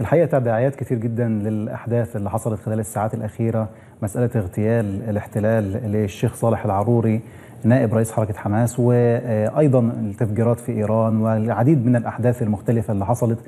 الحقيقه تداعيات كتير جدا للاحداث اللي حصلت خلال الساعات الاخيره مساله اغتيال الاحتلال للشيخ صالح العروري نائب رئيس حركه حماس وايضا التفجيرات في ايران والعديد من الاحداث المختلفه اللي حصلت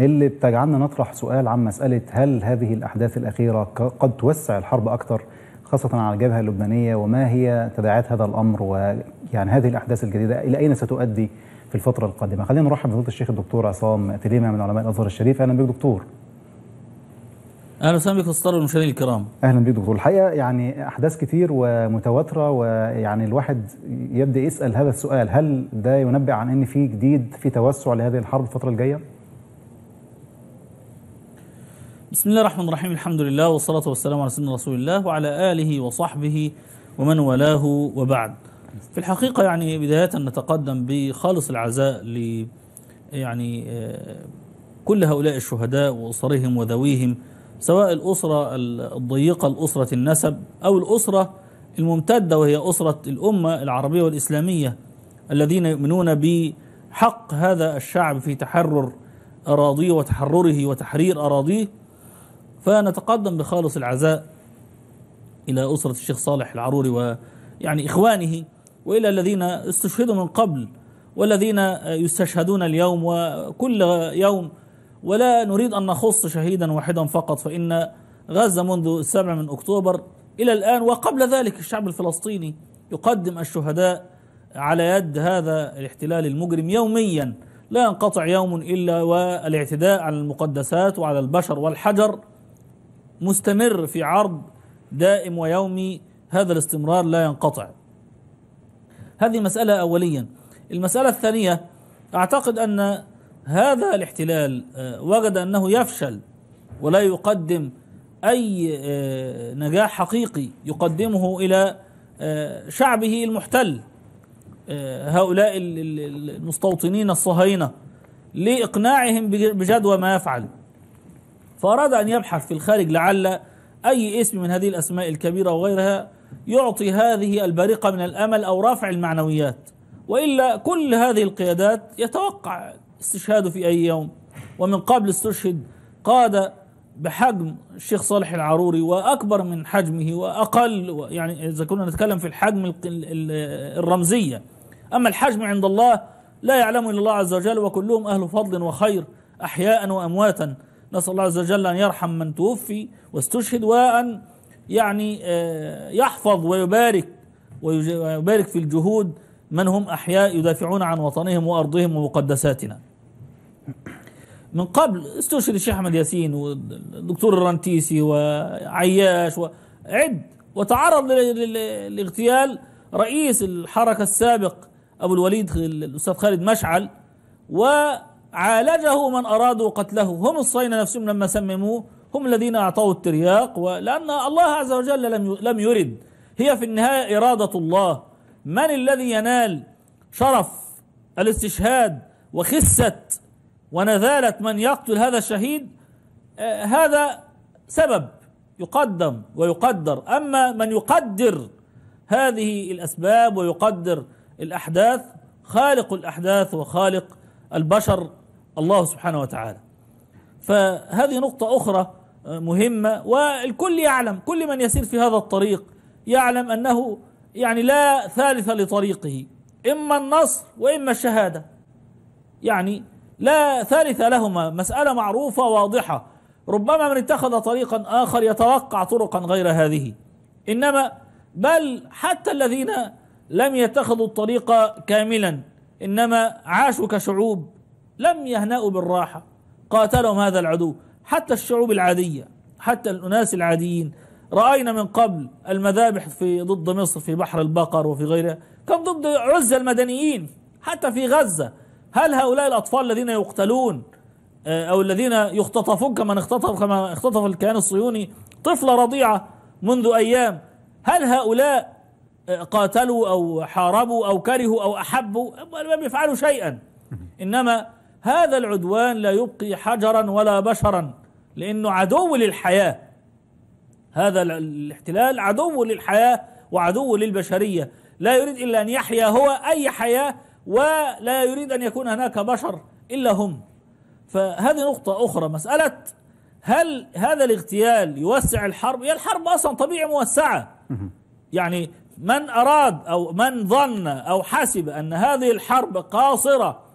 اللي بتجعلنا نطرح سؤال عن مساله هل هذه الاحداث الاخيره قد توسع الحرب اكثر خاصة على الجبهة اللبنانية وما هي تداعيات هذا الأمر ويعني هذه الأحداث الجديدة إلى أين ستؤدي في الفتره القادمه خلينا نرحب بفضيله الشيخ الدكتور عصام تليمه من علماء الازهر الشريف اهلا بك دكتور اهلا وسهلا بك استاذ المشاهدين الكرام اهلا بك دكتور الحقيقه يعني احداث كتير ومتواتره ويعني الواحد يبدا يسال هذا السؤال هل ده ينبئ عن ان في جديد في توسع لهذه الحرب الفتره الجايه بسم الله الرحمن الرحيم الحمد لله والصلاه والسلام على سيدنا رسول الله وعلى اله وصحبه ومن والاه وبعد في الحقيقة يعني بداية نتقدم بخالص العزاء ل يعني آه، كل هؤلاء الشهداء وأسرهم وذويهم سواء الأسرة الضيقة الأسرة النسب أو الأسرة الممتدة وهي أسرة الأمة العربية والإسلامية الذين يؤمنون بحق هذا الشعب في تحرر أراضيه وتحرره وتحرير أراضيه فنتقدم بخالص العزاء إلى أسرة الشيخ صالح العروري ويعني إخوانه وإلى الذين استشهدوا من قبل والذين يستشهدون اليوم وكل يوم ولا نريد أن نخص شهيدا واحدا فقط فإن غزة منذ السابع من أكتوبر إلى الآن وقبل ذلك الشعب الفلسطيني يقدم الشهداء على يد هذا الاحتلال المجرم يوميا لا ينقطع يوم إلا والاعتداء على المقدسات وعلى البشر والحجر مستمر في عرض دائم ويومي هذا الاستمرار لا ينقطع هذه مسألة أوليا المسألة الثانية أعتقد أن هذا الاحتلال آه، وجد أنه يفشل ولا يقدم أي آه، نجاح حقيقي يقدمه إلى آه، شعبه المحتل هؤلاء المستوطنين الصهاينة لإقناعهم بجدوى ما يفعل فأراد أن يبحث في الخارج لعل أي اسم من هذه الأسماء الكبيرة وغيرها يعطي هذه البريقة من الأمل أو رافع المعنويات وإلا كل هذه القيادات يتوقع استشهاده في أي يوم ومن قبل استشهد قاد بحجم الشيخ صالح العروري وأكبر من حجمه وأقل يعني إذا كنا نتكلم في الحجم الرمزية أما الحجم عند الله لا يعلمه إلا الله عز وجل وكلهم أهل فضل وخير أحياء وأمواتا نسأل الله عز وجل أن يرحم من توفي واستشهد وأن يعني آه، يحفظ ويبارك ويبارك في الجهود من هم أحياء يدافعون عن وطنهم وأرضهم ومقدساتنا من قبل استشهد الشيخ أحمد ياسين والدكتور الرنتيسي وعياش وعد وتعرض للاغتيال رئيس الحركة السابق أبو الوليد الأستاذ خالد مشعل وعالجه من أرادوا قتله هم الصين نفسهم لما سمموه هم الذين أعطوا الترياق ولأن الله عز وجل لم لم يرد هي في النهاية إرادة الله من الذي ينال شرف الاستشهاد وخسة ونذالة من يقتل هذا الشهيد آه، هذا سبب يقدم ويقدر أما من يقدر هذه الأسباب ويقدر الأحداث خالق الأحداث وخالق البشر الله سبحانه وتعالى فهذه نقطة أخرى مهمة والكل يعلم كل من يسير في هذا الطريق يعلم أنه يعني لا ثالث لطريقه إما النصر وإما الشهادة يعني لا ثالث لهما مسألة معروفة واضحة ربما من اتخذ طريقا آخر يتوقع طرقا غير هذه إنما بل حتى الذين لم يتخذوا الطريق كاملا إنما عاشوا كشعوب لم يهنأوا بالراحة قاتلهم هذا العدو حتى الشعوب العادية حتى الأناس العاديين رأينا من قبل المذابح في ضد مصر في بحر البقر وفي غيرها كان ضد عزة المدنيين حتى في غزة هل هؤلاء الأطفال الذين يقتلون آه، أو الذين يختطفون كما اختطف كما اختطف الكيان الصهيوني طفلة رضيعة منذ أيام هل هؤلاء آه، قاتلوا أو حاربوا أو كرهوا أو أحبوا لم يفعلوا شيئا إنما هذا العدوان لا يبقي حجرا ولا بشرا لأنه عدو للحياة هذا الاحتلال عدو للحياة وعدو للبشرية لا يريد إلا أن يحيا هو أي حياة ولا يريد أن يكون هناك بشر إلا هم فهذه نقطة أخرى مسألة هل هذا الاغتيال يوسع الحرب هي الحرب أصلا طبيعي موسعة يعني من أراد أو من ظن أو حسب أن هذه الحرب قاصرة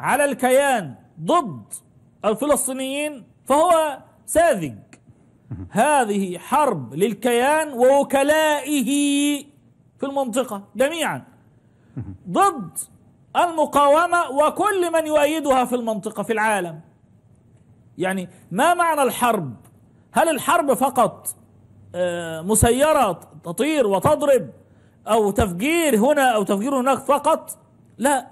على الكيان ضد الفلسطينيين فهو ساذج هذه حرب للكيان ووكلائه في المنطقة جميعا ضد المقاومة وكل من يؤيدها في المنطقة في العالم يعني ما معنى الحرب هل الحرب فقط آه، مسيرة تطير وتضرب أو تفجير هنا أو تفجير هناك فقط لا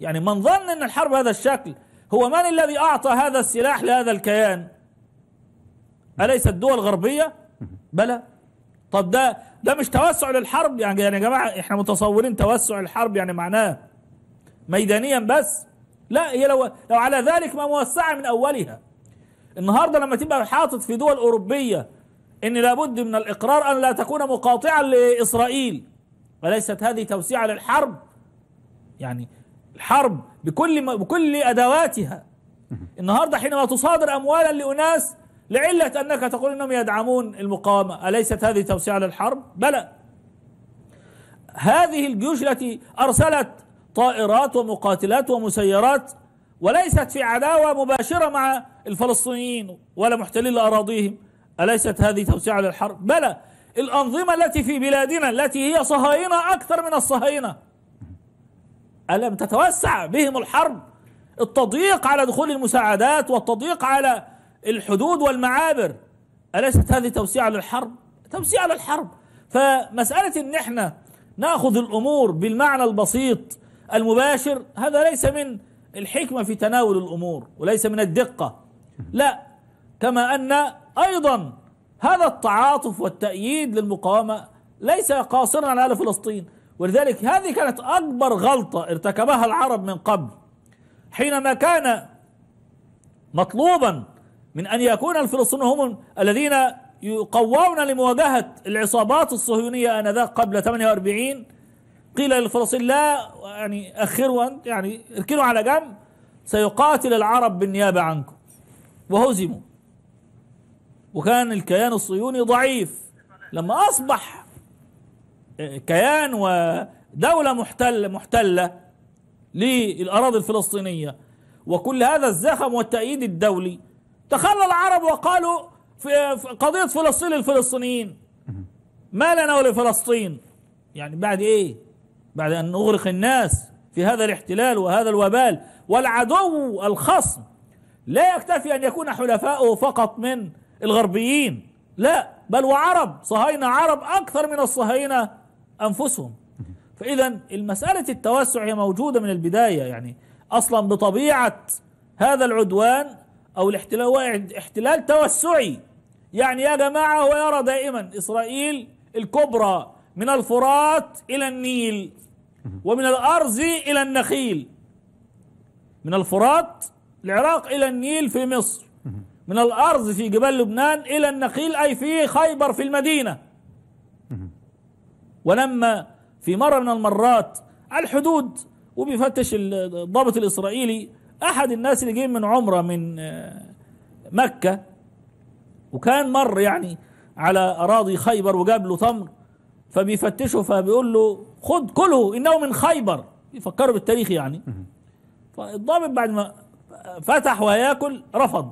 يعني من ظن أن الحرب هذا الشكل هو من الذي أعطى هذا السلاح لهذا الكيان أليس الدول الغربية بلى طب ده ده مش توسع للحرب يعني, يا جماعة احنا متصورين توسع الحرب يعني معناه ميدانيا بس لا هي لو لو على ذلك ما موسعة من أولها النهارده لما تبقى حاطط في دول أوروبية إن لابد من الإقرار أن لا تكون مقاطعا لإسرائيل وليست هذه توسيعة للحرب يعني الحرب بكل ما بكل ادواتها النهارده حينما تصادر اموالا لاناس لعله انك تقول انهم يدعمون المقاومه اليست هذه توسيع للحرب بلى هذه الجيوش التي ارسلت طائرات ومقاتلات ومسيرات وليست في عداوه مباشره مع الفلسطينيين ولا محتلين اراضيهم اليست هذه توسيع للحرب بلى الانظمه التي في بلادنا التي هي صهاينه اكثر من الصهاينه ألم تتوسع بهم الحرب التضييق على دخول المساعدات والتضييق على الحدود والمعابر أليست هذه توسيع للحرب توسيع للحرب فمسألة إن إحنا ناخذ الأمور بالمعنى البسيط المباشر هذا ليس من الحكمة في تناول الأمور وليس من الدقة لا كما أن أيضا هذا التعاطف والتأييد للمقاومة ليس قاصرا على فلسطين ولذلك هذه كانت أكبر غلطة ارتكبها العرب من قبل حينما كان مطلوبا من أن يكون الفلسطينيون هم الذين يقوون لمواجهة العصابات الصهيونية آنذاك قبل 48 قيل للفلسطينيين لا يعني أخروا يعني اركنوا على جنب سيقاتل العرب بالنيابة عنكم وهزموا وكان الكيان الصهيوني ضعيف لما أصبح كيان ودولة محتلة محتلة للأراضي الفلسطينية وكل هذا الزخم والتأييد الدولي تخلى العرب وقالوا في قضية فلسطين للفلسطينيين ما لنا ولفلسطين يعني بعد ايه بعد ان نغرق الناس في هذا الاحتلال وهذا الوبال والعدو الخصم لا يكتفي ان يكون حلفاؤه فقط من الغربيين لا بل وعرب صهاينة عرب اكثر من الصهاينة أنفسهم فإذا المسألة التوسع هي موجودة من البداية يعني أصلا بطبيعة هذا العدوان أو الاحتلال هو احتلال توسعي يعني يا جماعة هو يرى دائما إسرائيل الكبرى من الفرات إلى النيل ومن الأرز إلى النخيل من الفرات العراق إلى النيل في مصر من الأرز في جبال لبنان إلى النخيل أي في خيبر في المدينة ولما في مرة من المرات على الحدود وبيفتش الضابط الإسرائيلي أحد الناس اللي جايين من عمرة من آه، مكة وكان مر يعني على أراضي خيبر وجاب له تمر فبيفتشه فبيقول له خد كله إنه من خيبر يفكروا بالتاريخ يعني فالضابط بعد ما فتح وهياكل رفض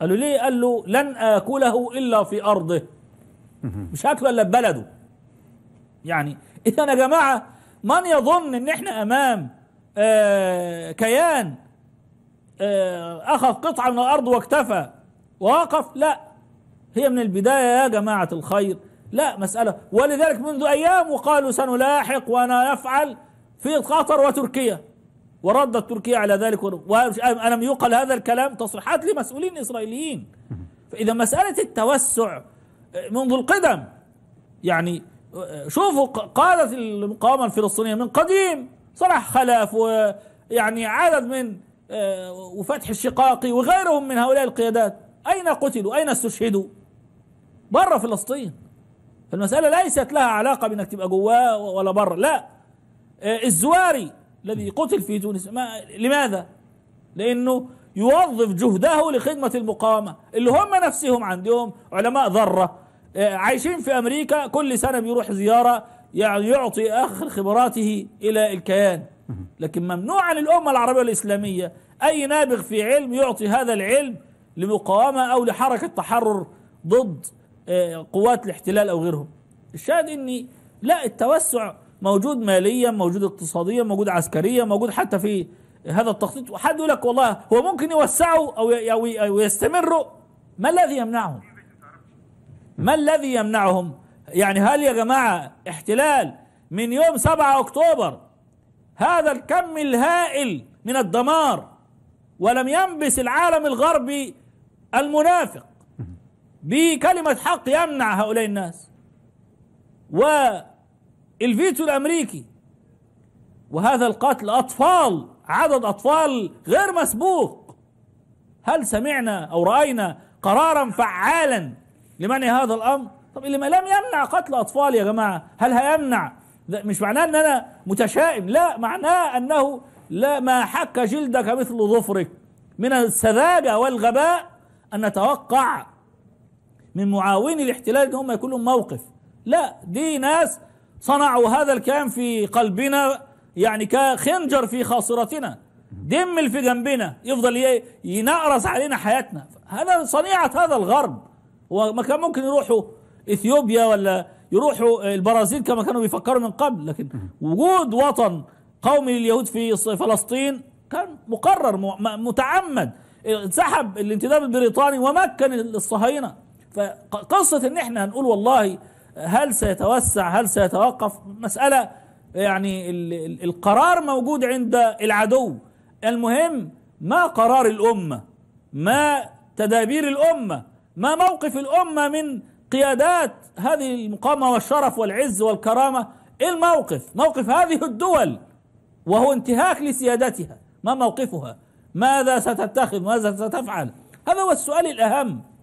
قالوا ليه قال له لن آكله إلا في أرضه مش هاكله إلا ببلده يعني إذا يا جماعة من يظن إن إحنا أمام آه كيان آه أخذ قطعة من الأرض واكتفى ووقف لا هي من البداية يا جماعة الخير لا مسألة ولذلك منذ أيام وقالوا سنلاحق ونفعل في قطر وتركيا وردت تركيا على ذلك ولم يقل هذا الكلام تصريحات لمسؤولين إسرائيليين فإذا مسألة التوسع آه، منذ القدم يعني شوفوا قادة المقاومة الفلسطينية من قديم صلاح خلف ويعني عدد من آه، وفتح الشقاقي وغيرهم من هؤلاء القيادات أين قتلوا أين استشهدوا بره فلسطين فالمسألة ليست لها علاقة بأنك تبقى جواه ولا بره لا آه، الزواري الذي قتل في تونس ما لماذا لأنه يوظف جهده لخدمة المقاومة اللي هم نفسهم عندهم علماء ذرة آه، عايشين في أمريكا كل سنة بيروح زيارة يعني يعطي آخر خبراته إلى الكيان لكن ممنوع عن الأمة العربية الإسلامية أي نابغ في علم يعطي هذا العلم لمقاومة أو لحركة تحرر ضد آه، قوات الاحتلال أو غيرهم الشاهد أني لا التوسع موجود ماليا موجود اقتصاديا موجود عسكريا موجود حتى في هذا التخطيط وحد يقول لك والله هو ممكن يوسعوا أو, أو يستمروا ما الذي يمنعهم ما الذي يمنعهم يعني هل يا جماعة احتلال من يوم 7 أكتوبر هذا الكم الهائل من الدمار ولم ينبس العالم الغربي المنافق بكلمة حق يمنع هؤلاء الناس والفيتو الأمريكي وهذا القتل أطفال عدد أطفال غير مسبوق هل سمعنا أو رأينا قرارا فعالا لمنع هذا الامر طب اللي ما لم يمنع قتل اطفال يا جماعه هل هيمنع مش معناه ان انا متشائم لا معناه انه لا ما حك جلدك مثل ظفرك من السذاجه والغباء ان نتوقع من معاوني الاحتلال ان هم يكون لهم موقف لا دي ناس صنعوا هذا الكلام في قلبنا يعني كخنجر في خاصرتنا دم في جنبنا يفضل ينقرس علينا حياتنا هذا صنيعه هذا الغرب وما كان ممكن يروحوا اثيوبيا ولا يروحوا البرازيل كما كانوا بيفكروا من قبل لكن وجود وطن قومي لليهود في فلسطين كان مقرر متعمد سحب الانتداب البريطاني ومكن الصهاينه فقصه ان احنا هنقول والله هل سيتوسع هل سيتوقف مساله يعني القرار موجود عند العدو المهم ما قرار الامه ما تدابير الامه ما موقف الأمة من قيادات هذه المقامة والشرف والعز والكرامة إيه الموقف موقف هذه الدول وهو انتهاك لسيادتها ما موقفها ماذا ستتخذ ماذا ستفعل هذا هو السؤال الأهم